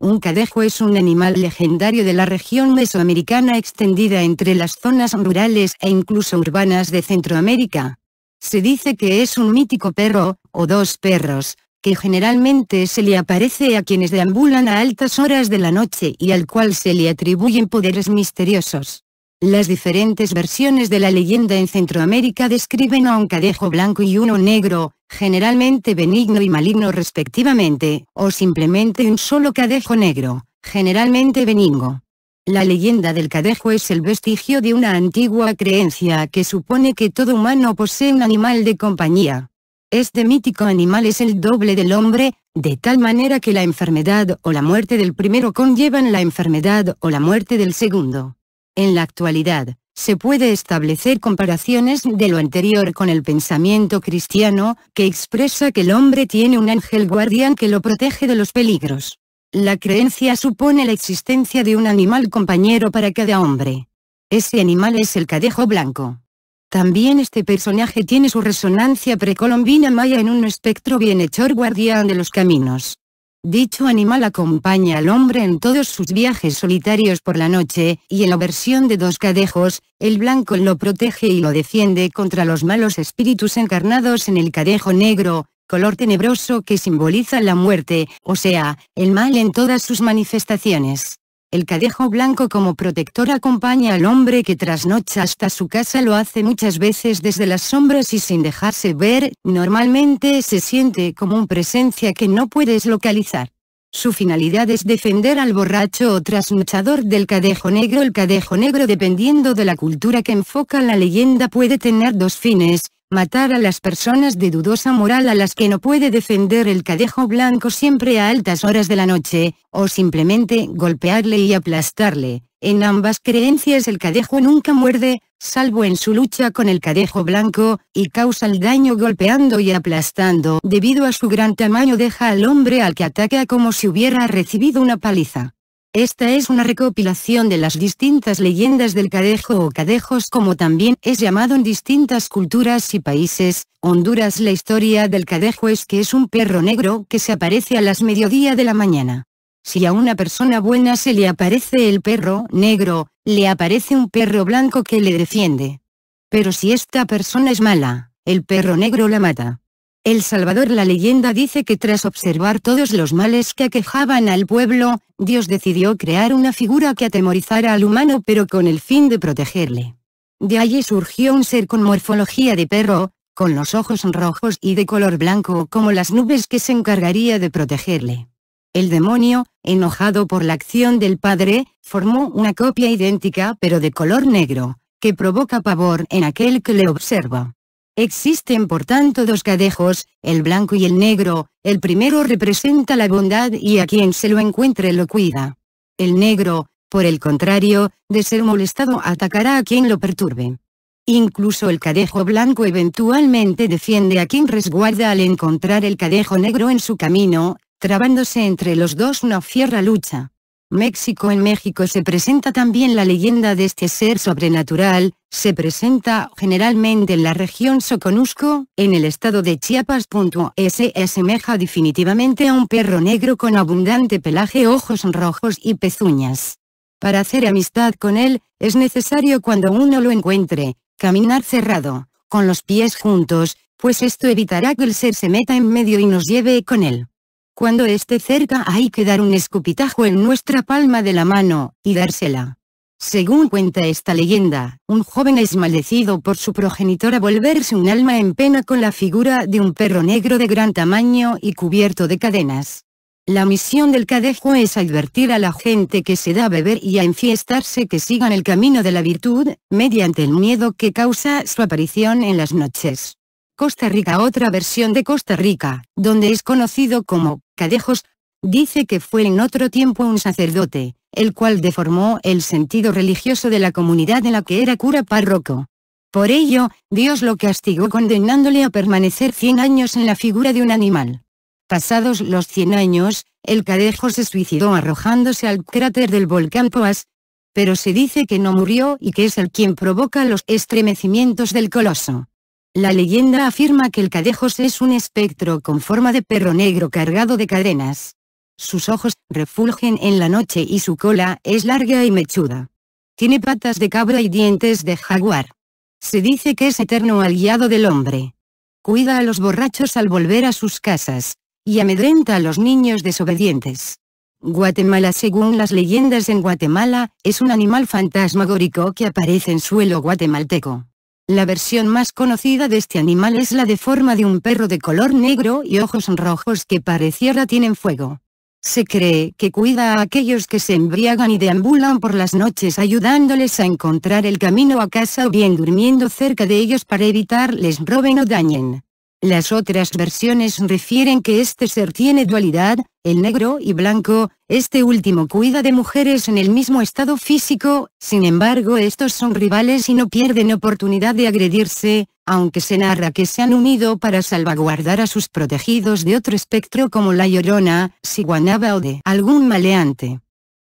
Un cadejo es un animal legendario de la región mesoamericana extendida entre las zonas rurales e incluso urbanas de Centroamérica. Se dice que es un mítico perro, o dos perros, que generalmente se le aparece a quienes deambulan a altas horas de la noche y al cual se le atribuyen poderes misteriosos. Las diferentes versiones de la leyenda en Centroamérica describen a un cadejo blanco y uno negro, generalmente benigno y maligno respectivamente, o simplemente un solo cadejo negro, generalmente benigno. La leyenda del cadejo es el vestigio de una antigua creencia que supone que todo humano posee un animal de compañía. Este mítico animal es el doble del hombre, de tal manera que la enfermedad o la muerte del primero conllevan la enfermedad o la muerte del segundo. En la actualidad, se puede establecer comparaciones de lo anterior con el pensamiento cristiano, que expresa que el hombre tiene un ángel guardián que lo protege de los peligros. La creencia supone la existencia de un animal compañero para cada hombre. Ese animal es el cadejo blanco. También este personaje tiene su resonancia precolombina maya en un espectro bienhechor guardián de los caminos. Dicho animal acompaña al hombre en todos sus viajes solitarios por la noche, y en la versión de dos cadejos, el blanco lo protege y lo defiende contra los malos espíritus encarnados en el cadejo negro, color tenebroso que simboliza la muerte, o sea, el mal en todas sus manifestaciones. El cadejo blanco como protector acompaña al hombre que trasnocha hasta su casa lo hace muchas veces desde las sombras y sin dejarse ver, normalmente se siente como un presencia que no puedes localizar. Su finalidad es defender al borracho o trasnochador del cadejo negro. El cadejo negro dependiendo de la cultura que enfoca la leyenda puede tener dos fines, matar a las personas de dudosa moral a las que no puede defender el cadejo blanco siempre a altas horas de la noche, o simplemente golpearle y aplastarle. En ambas creencias el cadejo nunca muerde, salvo en su lucha con el cadejo blanco, y causa el daño golpeando y aplastando. Debido a su gran tamaño deja al hombre al que ataca como si hubiera recibido una paliza. Esta es una recopilación de las distintas leyendas del cadejo o cadejos como también es llamado en distintas culturas y países. Honduras La historia del cadejo es que es un perro negro que se aparece a las mediodía de la mañana. Si a una persona buena se le aparece el perro negro, le aparece un perro blanco que le defiende. Pero si esta persona es mala, el perro negro la mata. El Salvador la leyenda dice que tras observar todos los males que aquejaban al pueblo, Dios decidió crear una figura que atemorizara al humano pero con el fin de protegerle. De allí surgió un ser con morfología de perro, con los ojos rojos y de color blanco como las nubes que se encargaría de protegerle. El demonio, enojado por la acción del padre, formó una copia idéntica pero de color negro, que provoca pavor en aquel que le observa. Existen por tanto dos cadejos, el blanco y el negro, el primero representa la bondad y a quien se lo encuentre lo cuida. El negro, por el contrario, de ser molestado atacará a quien lo perturbe. Incluso el cadejo blanco eventualmente defiende a quien resguarda al encontrar el cadejo negro en su camino, trabándose entre los dos una fierra lucha. México En México se presenta también la leyenda de este ser sobrenatural, se presenta generalmente en la región Soconusco, en el estado de Chiapas. Se asemeja definitivamente a un perro negro con abundante pelaje, ojos rojos y pezuñas. Para hacer amistad con él, es necesario cuando uno lo encuentre, caminar cerrado, con los pies juntos, pues esto evitará que el ser se meta en medio y nos lleve con él. Cuando esté cerca hay que dar un escupitajo en nuestra palma de la mano, y dársela. Según cuenta esta leyenda, un joven es maldecido por su progenitor a volverse un alma en pena con la figura de un perro negro de gran tamaño y cubierto de cadenas. La misión del cadejo es advertir a la gente que se da a beber y a enfiestarse que sigan el camino de la virtud, mediante el miedo que causa su aparición en las noches. Costa Rica Otra versión de Costa Rica, donde es conocido como Cadejos, dice que fue en otro tiempo un sacerdote, el cual deformó el sentido religioso de la comunidad en la que era cura párroco. Por ello, Dios lo castigó condenándole a permanecer 100 años en la figura de un animal. Pasados los 100 años, el Cadejo se suicidó arrojándose al cráter del volcán Poas. pero se dice que no murió y que es el quien provoca los estremecimientos del coloso. La leyenda afirma que el Cadejos es un espectro con forma de perro negro cargado de cadenas. Sus ojos refulgen en la noche y su cola es larga y mechuda. Tiene patas de cabra y dientes de jaguar. Se dice que es eterno aliado del hombre. Cuida a los borrachos al volver a sus casas, y amedrenta a los niños desobedientes. Guatemala Según las leyendas en Guatemala, es un animal fantasmagórico que aparece en suelo guatemalteco. La versión más conocida de este animal es la de forma de un perro de color negro y ojos rojos que pareciera tienen fuego. Se cree que cuida a aquellos que se embriagan y deambulan por las noches ayudándoles a encontrar el camino a casa o bien durmiendo cerca de ellos para evitar les roben o dañen. Las otras versiones refieren que este ser tiene dualidad, el negro y blanco, este último cuida de mujeres en el mismo estado físico, sin embargo estos son rivales y no pierden oportunidad de agredirse, aunque se narra que se han unido para salvaguardar a sus protegidos de otro espectro como la Llorona, Siguanaba o de algún maleante.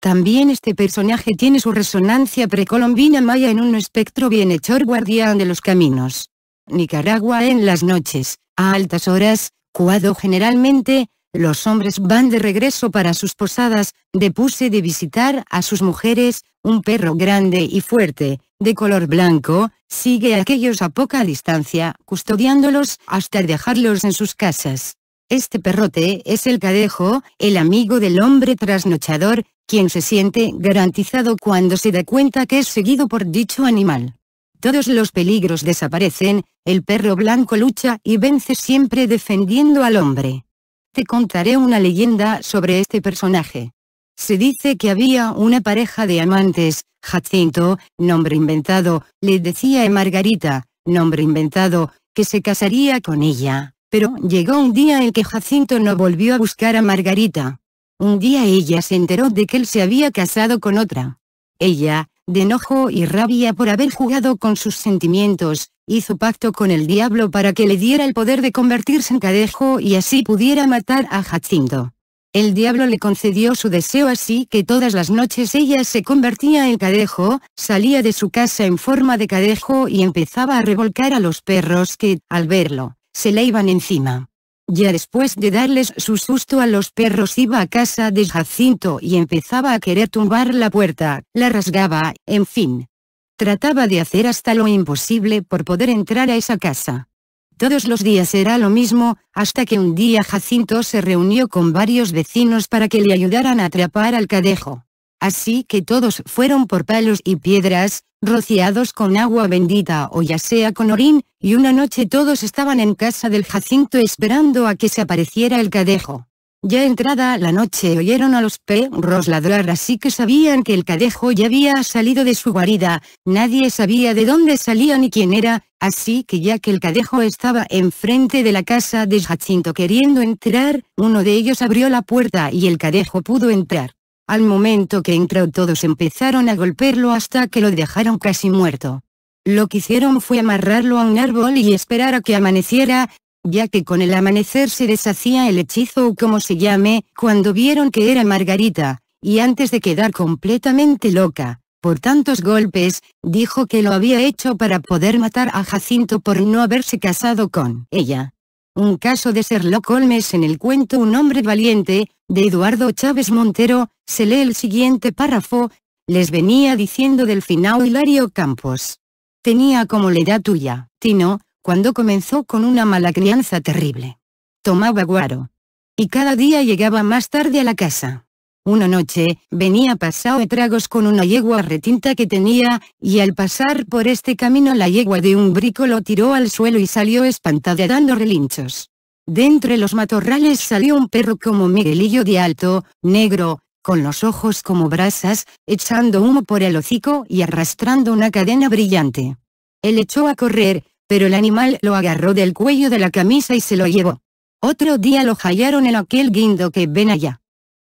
También este personaje tiene su resonancia precolombina maya en un espectro bienhechor guardián de los caminos. Nicaragua en las noches, a altas horas, cuando generalmente, los hombres van de regreso para sus posadas, depuse de visitar a sus mujeres, un perro grande y fuerte, de color blanco, sigue a aquellos a poca distancia, custodiándolos hasta dejarlos en sus casas. Este perrote es el cadejo, el amigo del hombre trasnochador, quien se siente garantizado cuando se da cuenta que es seguido por dicho animal todos los peligros desaparecen, el perro blanco lucha y vence siempre defendiendo al hombre. Te contaré una leyenda sobre este personaje. Se dice que había una pareja de amantes, Jacinto, nombre inventado, le decía a Margarita, nombre inventado, que se casaría con ella, pero llegó un día en que Jacinto no volvió a buscar a Margarita. Un día ella se enteró de que él se había casado con otra. Ella, de enojo y rabia por haber jugado con sus sentimientos, hizo pacto con el diablo para que le diera el poder de convertirse en cadejo y así pudiera matar a Jacinto. El diablo le concedió su deseo así que todas las noches ella se convertía en cadejo, salía de su casa en forma de cadejo y empezaba a revolcar a los perros que, al verlo, se le iban encima. Ya después de darles su susto a los perros iba a casa de Jacinto y empezaba a querer tumbar la puerta, la rasgaba, en fin. Trataba de hacer hasta lo imposible por poder entrar a esa casa. Todos los días era lo mismo, hasta que un día Jacinto se reunió con varios vecinos para que le ayudaran a atrapar al cadejo. Así que todos fueron por palos y piedras, rociados con agua bendita o ya sea con orín, y una noche todos estaban en casa del Jacinto esperando a que se apareciera el cadejo. Ya entrada la noche oyeron a los perros ladrar así que sabían que el cadejo ya había salido de su guarida, nadie sabía de dónde salía ni quién era, así que ya que el cadejo estaba enfrente de la casa de Jacinto queriendo entrar, uno de ellos abrió la puerta y el cadejo pudo entrar. Al momento que entró todos empezaron a golpearlo hasta que lo dejaron casi muerto. Lo que hicieron fue amarrarlo a un árbol y esperar a que amaneciera, ya que con el amanecer se deshacía el hechizo o como se llame, cuando vieron que era Margarita, y antes de quedar completamente loca, por tantos golpes, dijo que lo había hecho para poder matar a Jacinto por no haberse casado con ella. Un caso de Sherlock Holmes en el cuento Un hombre valiente, de Eduardo Chávez Montero, se lee el siguiente párrafo, les venía diciendo del final Hilario Campos. Tenía como la edad tuya, Tino, cuando comenzó con una mala crianza terrible. Tomaba guaro. Y cada día llegaba más tarde a la casa. Una noche, venía pasado a tragos con una yegua retinta que tenía, y al pasar por este camino la yegua de un brico lo tiró al suelo y salió espantada dando relinchos. De entre los matorrales salió un perro como Miguelillo de alto, negro, con los ojos como brasas, echando humo por el hocico y arrastrando una cadena brillante. Él echó a correr, pero el animal lo agarró del cuello de la camisa y se lo llevó. Otro día lo hallaron en aquel guindo que ven allá.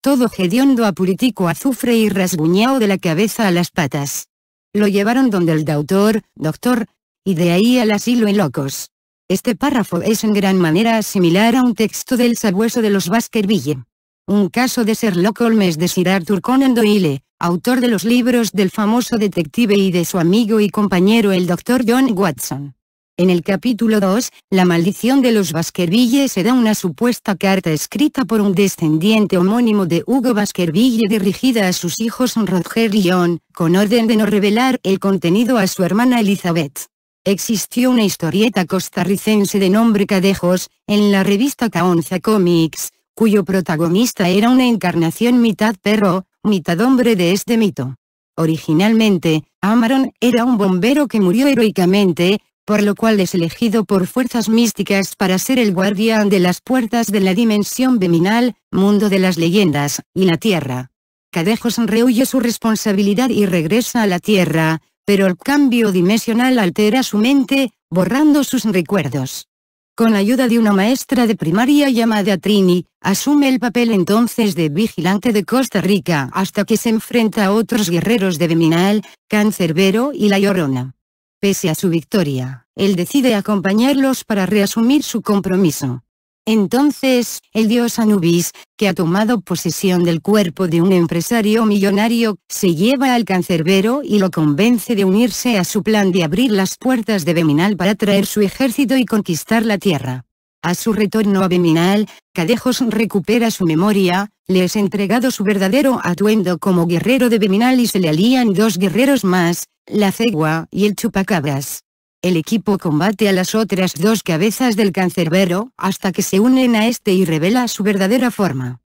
Todo hediondo a puritico azufre y rasguñado de la cabeza a las patas. Lo llevaron donde el doctor, doctor, y de ahí al asilo en locos. Este párrafo es en gran manera similar a un texto del sabueso de los Baskerville. Un caso de Sherlock Holmes de Sir Arthur Conan Doyle, autor de los libros del famoso detective y de su amigo y compañero el Dr. John Watson. En el capítulo 2, la maldición de los Baskerville se da una supuesta carta escrita por un descendiente homónimo de Hugo Baskerville dirigida a sus hijos Roger y John, con orden de no revelar el contenido a su hermana Elizabeth existió una historieta costarricense de nombre Cadejos, en la revista Caonza Comics, cuyo protagonista era una encarnación mitad perro, mitad hombre de este mito. Originalmente, Amaron era un bombero que murió heroicamente, por lo cual es elegido por fuerzas místicas para ser el guardián de las puertas de la dimensión beminal, mundo de las leyendas, y la Tierra. Cadejos rehuye su responsabilidad y regresa a la Tierra, pero el cambio dimensional altera su mente, borrando sus recuerdos. Con la ayuda de una maestra de primaria llamada Trini, asume el papel entonces de vigilante de Costa Rica hasta que se enfrenta a otros guerreros de Beminal, Vero y La Llorona. Pese a su victoria, él decide acompañarlos para reasumir su compromiso. Entonces, el dios Anubis, que ha tomado posesión del cuerpo de un empresario millonario, se lleva al cancerbero y lo convence de unirse a su plan de abrir las puertas de Beminal para traer su ejército y conquistar la tierra. A su retorno a Beminal, Cadejos recupera su memoria, le es entregado su verdadero atuendo como guerrero de Beminal y se le alían dos guerreros más, la cegua y el chupacabras. El equipo combate a las otras dos cabezas del cancerbero, hasta que se unen a este y revela su verdadera forma.